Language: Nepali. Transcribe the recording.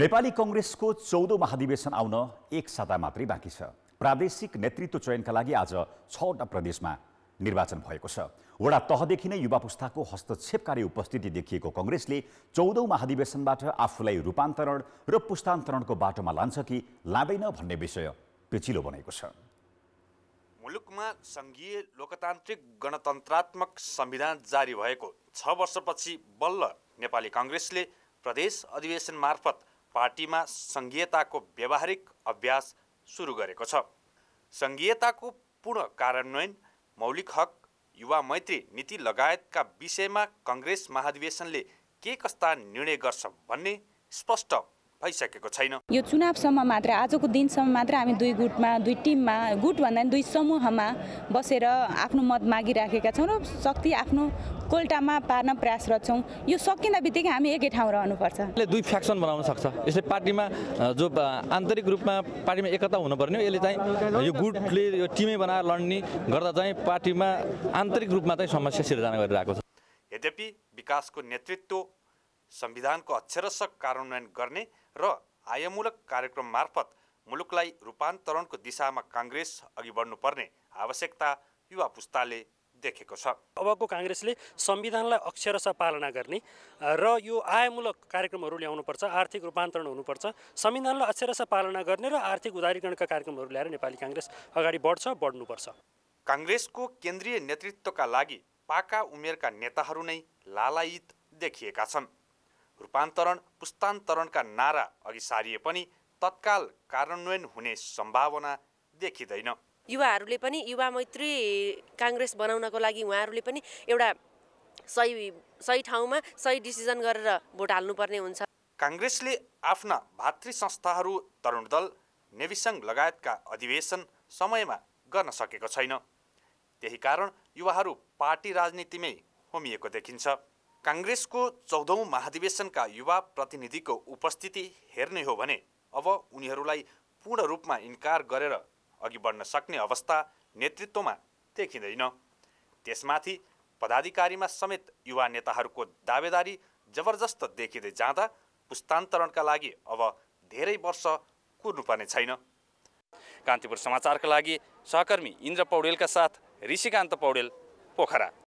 नेपाली कङ्ग्रेसको चौधौँ महाधिवेशन आउन एक साता मात्रै बाँकी छ प्रादेशिक नेतृत्व चयनका लागि आज छवटा प्रदेशमा निर्वाचन भएको छ वडा तहदेखि नै युवा पुस्ताको हस्तक्षेपकारी उपस्थिति देखिएको कङ्ग्रेसले चौधौँ महाधिवेशनबाट आफूलाई रूपान्तरण र पुस्तान्तरणको बाटोमा लान्छ कि लाँदैन भन्ने विषय पेचिलो बनेको छ मुलुकमा सङ्घीय लोकतान्त्रिक गणतन्त्रात्मक संविधान जारी भएको छ वर्षपछि बल्ल नेपाली कङ्ग्रेसले प्रदेश अधिवेशन मार्फत पार्टीमा सङ्घीयताको व्यावहारिक अभ्यास सुरु गरेको छ सङ्घीयताको पूर्ण कार्यान्वयन मौलिक हक युवा मैत्री नीति लगायतका विषयमा कङ्ग्रेस महाधिवेशनले के कस्ता निर्णय गर्छ भन्ने स्पष्ट भइसकेको छैन यो चुनावसम्म मात्र आजको दिनसम्म मात्र हामी दुई गुटमा दुई टिममा गुट भन्दा दुई समूहमा बसेर आफ्नो मत मागिराखेका छौँ र शक्ति आफ्नो कोल्टामा पार्न प्रयासरत छौँ यो सकिँदा बित्तिकै हामी एकै ठाउँ रहनुपर्छ यसले दुई फ्याक्सन बनाउन सक्छ यसले पार्टीमा जो आन्तरिक रूपमा पार्टीमा एकता हुनुपर्ने यसले चाहिँ यो गुटले यो टिमै बनाएर लड्ने गर्दा चाहिँ पार्टीमा आन्तरिक रूपमा चाहिँ समस्या सिर्जना गरिरहेको छ यद्यपि विकासको नेतृत्व संविधानको अक्षरसक कार्यान्वयन गर्ने र आयमूलक कार्यक्रम मार्फत मुलुकलाई रूपान्तरणको दिशामा काङ्ग्रेस अघि बढ्नुपर्ने आवश्यकता युवा पुस्ताले देखेको छ अबको काङ्ग्रेसले संविधानलाई अक्षरशः पालना गर्ने र यो आयमूलक कार्यक्रमहरू ल्याउनुपर्छ आर्थिक रूपान्तरण हुनुपर्छ संविधानलाई अक्षरशः पालना गर्ने र आर्थिक उदारीकरणका कार्यक्रमहरू ल्याएर नेपाली काङ्ग्रेस अगाडि बढ्छ बढ्नुपर्छ काङ्ग्रेसको केन्द्रीय नेतृत्वका लागि पाका उमेरका नेताहरू नै लालायित देखिएका छन् रूपान्तरण पुस्तान्तरणका नारा अघि सारिए पनि तत्काल कार्यान्वयन हुने सम्भावना देखिँदैन युवाहरूले पनि युवा मैत्री काङ्ग्रेस बनाउनको लागि उहाँहरूले पनि एउटा सही सही ठाउँमा सही डिसिजन गरेर भोट हाल्नुपर्ने हुन्छ काङ्ग्रेसले आफ्ना भातृ संस्थाहरू तरुण दल नेविसङ्घ लगायतका अधिवेशन समयमा गर्न सकेको छैन त्यही कारण युवाहरू पार्टी राजनीतिमै होमिएको देखिन्छ काङ्ग्रेसको चौधौँ महाधिवेशनका युवा प्रतिनिधिको उपस्थिति हेर्ने हो भने अब उनीहरूलाई पूर्ण रूपमा इन्कार गरेर अघि बढ्न सक्ने अवस्था नेतृत्वमा देखिँदैन त्यसमाथि पदाधिकारीमा समेत युवा नेताहरूको दावेदारी जबरजस्त देखिँदै दे जाँदा पुस्तान्तरणका लागि अब धेरै वर्ष कुर्नुपर्ने छैन कान्तिपुर समाचारका लागि सहकर्मी इन्द्र पौडेलका साथ ऋषिकान्त पौडेल पोखरा